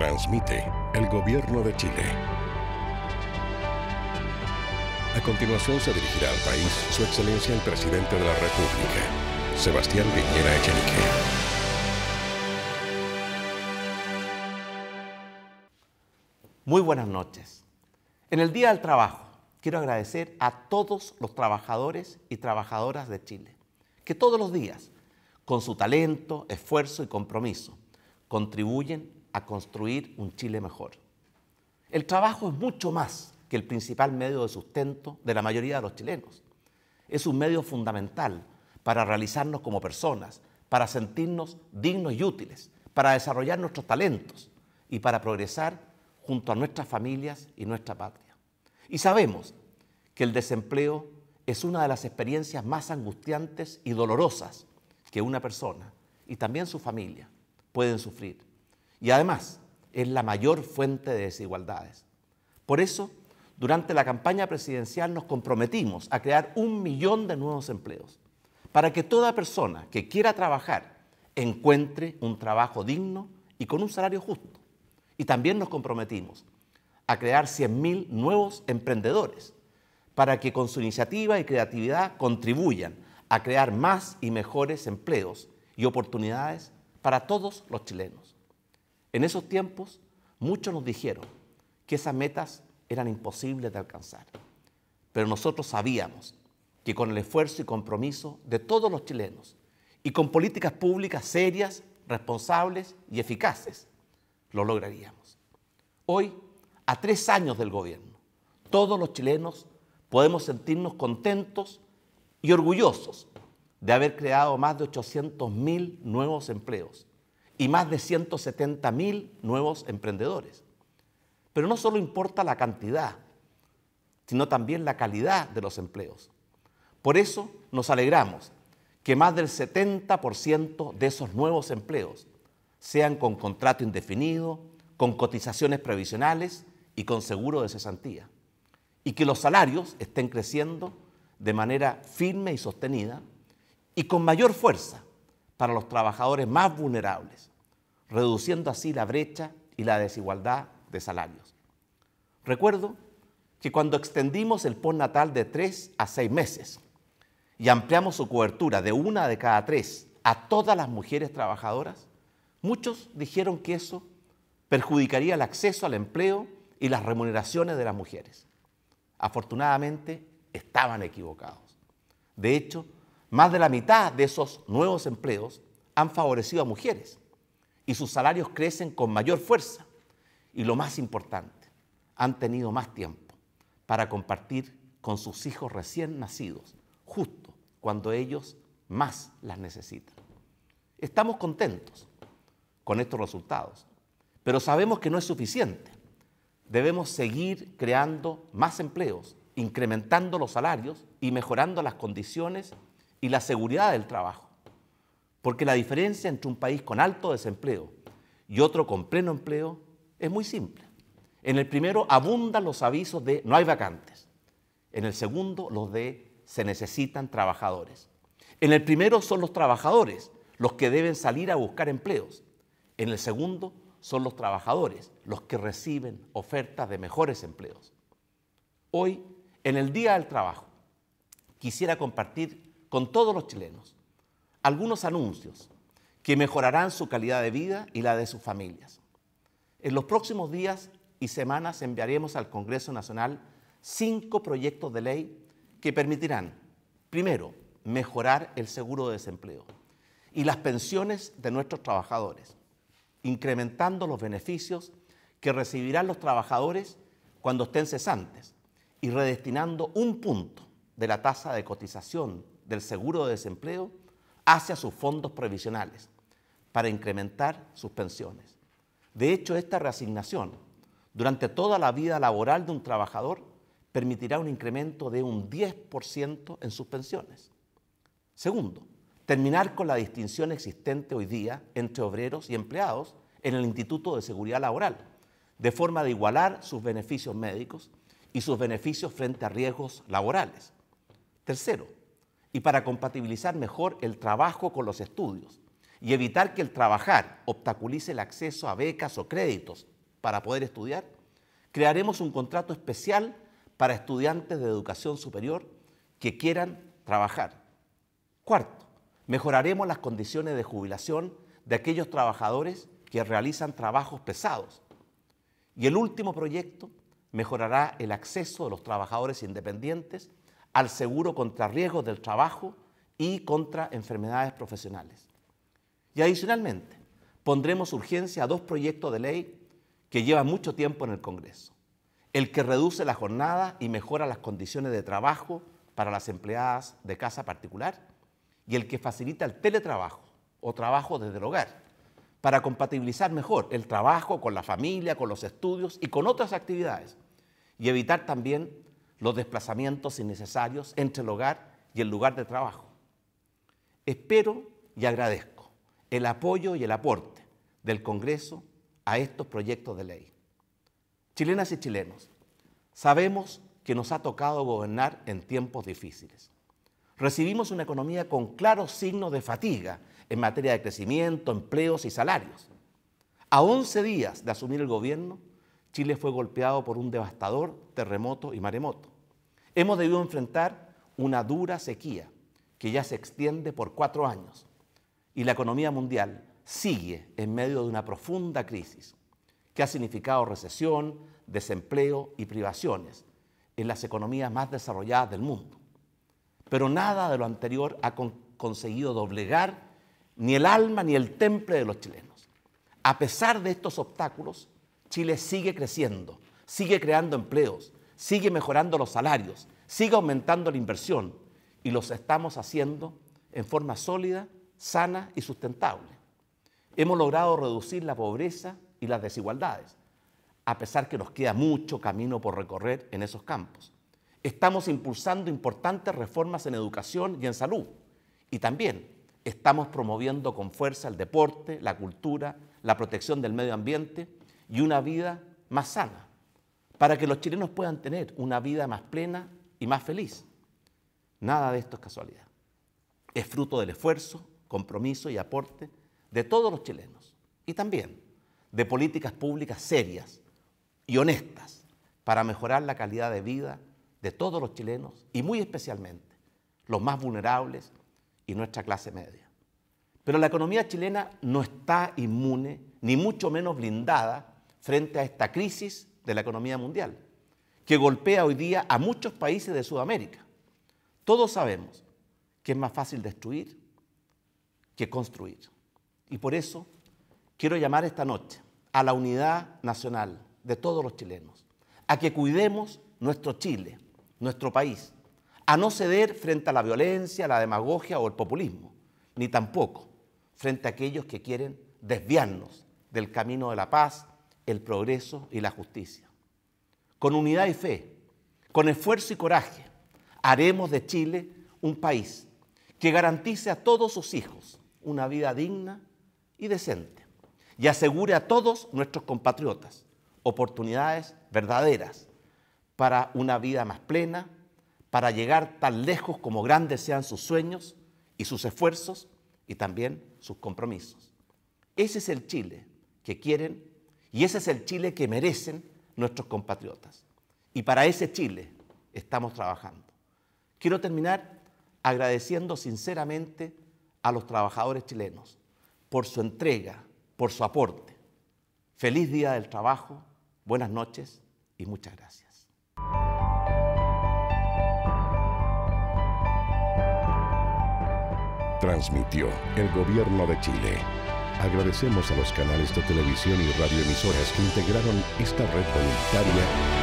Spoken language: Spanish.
Transmite el Gobierno de Chile. A continuación se dirigirá al país Su Excelencia el Presidente de la República, Sebastián Viñera Echenique. Muy buenas noches. En el Día del Trabajo quiero agradecer a todos los trabajadores y trabajadoras de Chile, que todos los días, con su talento, esfuerzo y compromiso, contribuyen a construir un Chile mejor. El trabajo es mucho más que el principal medio de sustento de la mayoría de los chilenos. Es un medio fundamental para realizarnos como personas, para sentirnos dignos y útiles, para desarrollar nuestros talentos y para progresar junto a nuestras familias y nuestra patria. Y sabemos que el desempleo es una de las experiencias más angustiantes y dolorosas que una persona y también su familia pueden sufrir y además, es la mayor fuente de desigualdades. Por eso, durante la campaña presidencial nos comprometimos a crear un millón de nuevos empleos, para que toda persona que quiera trabajar encuentre un trabajo digno y con un salario justo. Y también nos comprometimos a crear 100.000 nuevos emprendedores, para que con su iniciativa y creatividad contribuyan a crear más y mejores empleos y oportunidades para todos los chilenos. En esos tiempos, muchos nos dijeron que esas metas eran imposibles de alcanzar, pero nosotros sabíamos que con el esfuerzo y compromiso de todos los chilenos y con políticas públicas serias, responsables y eficaces, lo lograríamos. Hoy, a tres años del gobierno, todos los chilenos podemos sentirnos contentos y orgullosos de haber creado más de 800.000 nuevos empleos y más de 170 mil nuevos emprendedores. Pero no solo importa la cantidad, sino también la calidad de los empleos. Por eso nos alegramos que más del 70% de esos nuevos empleos sean con contrato indefinido, con cotizaciones previsionales y con seguro de cesantía. Y que los salarios estén creciendo de manera firme y sostenida y con mayor fuerza para los trabajadores más vulnerables, reduciendo así la brecha y la desigualdad de salarios. Recuerdo que cuando extendimos el postnatal de tres a seis meses y ampliamos su cobertura de una de cada tres a todas las mujeres trabajadoras, muchos dijeron que eso perjudicaría el acceso al empleo y las remuneraciones de las mujeres. Afortunadamente, estaban equivocados. De hecho, más de la mitad de esos nuevos empleos han favorecido a mujeres, y sus salarios crecen con mayor fuerza. Y lo más importante, han tenido más tiempo para compartir con sus hijos recién nacidos, justo cuando ellos más las necesitan. Estamos contentos con estos resultados, pero sabemos que no es suficiente. Debemos seguir creando más empleos, incrementando los salarios y mejorando las condiciones y la seguridad del trabajo. Porque la diferencia entre un país con alto desempleo y otro con pleno empleo es muy simple. En el primero abundan los avisos de no hay vacantes. En el segundo los de se necesitan trabajadores. En el primero son los trabajadores los que deben salir a buscar empleos. En el segundo son los trabajadores los que reciben ofertas de mejores empleos. Hoy, en el Día del Trabajo, quisiera compartir con todos los chilenos algunos anuncios que mejorarán su calidad de vida y la de sus familias. En los próximos días y semanas enviaremos al Congreso Nacional cinco proyectos de ley que permitirán, primero, mejorar el seguro de desempleo y las pensiones de nuestros trabajadores, incrementando los beneficios que recibirán los trabajadores cuando estén cesantes y redestinando un punto de la tasa de cotización del seguro de desempleo hacia sus fondos previsionales para incrementar sus pensiones. De hecho, esta reasignación durante toda la vida laboral de un trabajador permitirá un incremento de un 10% en sus pensiones. Segundo, terminar con la distinción existente hoy día entre obreros y empleados en el Instituto de Seguridad Laboral, de forma de igualar sus beneficios médicos y sus beneficios frente a riesgos laborales. Tercero, y para compatibilizar mejor el trabajo con los estudios y evitar que el trabajar obstaculice el acceso a becas o créditos para poder estudiar, crearemos un contrato especial para estudiantes de educación superior que quieran trabajar. Cuarto, mejoraremos las condiciones de jubilación de aquellos trabajadores que realizan trabajos pesados. Y el último proyecto mejorará el acceso de los trabajadores independientes al seguro contra riesgos del trabajo y contra enfermedades profesionales. Y adicionalmente, pondremos urgencia a dos proyectos de ley que llevan mucho tiempo en el Congreso. El que reduce la jornada y mejora las condiciones de trabajo para las empleadas de casa particular y el que facilita el teletrabajo o trabajo desde el hogar para compatibilizar mejor el trabajo con la familia, con los estudios y con otras actividades y evitar también los desplazamientos innecesarios entre el hogar y el lugar de trabajo. Espero y agradezco el apoyo y el aporte del Congreso a estos proyectos de ley. Chilenas y chilenos, sabemos que nos ha tocado gobernar en tiempos difíciles. Recibimos una economía con claros signos de fatiga en materia de crecimiento, empleos y salarios. A 11 días de asumir el gobierno, Chile fue golpeado por un devastador terremoto y maremoto. Hemos debido enfrentar una dura sequía que ya se extiende por cuatro años y la economía mundial sigue en medio de una profunda crisis que ha significado recesión, desempleo y privaciones en las economías más desarrolladas del mundo. Pero nada de lo anterior ha conseguido doblegar ni el alma ni el temple de los chilenos. A pesar de estos obstáculos, Chile sigue creciendo, sigue creando empleos, sigue mejorando los salarios, sigue aumentando la inversión y los estamos haciendo en forma sólida, sana y sustentable. Hemos logrado reducir la pobreza y las desigualdades, a pesar que nos queda mucho camino por recorrer en esos campos. Estamos impulsando importantes reformas en educación y en salud y también estamos promoviendo con fuerza el deporte, la cultura, la protección del medio ambiente y una vida más sana para que los chilenos puedan tener una vida más plena y más feliz. Nada de esto es casualidad. Es fruto del esfuerzo, compromiso y aporte de todos los chilenos y también de políticas públicas serias y honestas para mejorar la calidad de vida de todos los chilenos y muy especialmente los más vulnerables y nuestra clase media. Pero la economía chilena no está inmune, ni mucho menos blindada, frente a esta crisis de la economía mundial, que golpea hoy día a muchos países de Sudamérica. Todos sabemos que es más fácil destruir que construir. Y por eso quiero llamar esta noche a la unidad nacional de todos los chilenos, a que cuidemos nuestro Chile, nuestro país, a no ceder frente a la violencia, la demagogia o el populismo, ni tampoco frente a aquellos que quieren desviarnos del camino de la paz, el progreso y la justicia. Con unidad y fe, con esfuerzo y coraje, haremos de Chile un país que garantice a todos sus hijos una vida digna y decente y asegure a todos nuestros compatriotas oportunidades verdaderas para una vida más plena, para llegar tan lejos como grandes sean sus sueños y sus esfuerzos y también sus compromisos. Ese es el Chile que quieren y ese es el Chile que merecen nuestros compatriotas. Y para ese Chile estamos trabajando. Quiero terminar agradeciendo sinceramente a los trabajadores chilenos por su entrega, por su aporte. Feliz día del trabajo, buenas noches y muchas gracias. Transmitió el Gobierno de Chile Agradecemos a los canales de televisión y radioemisoras que integraron esta red voluntaria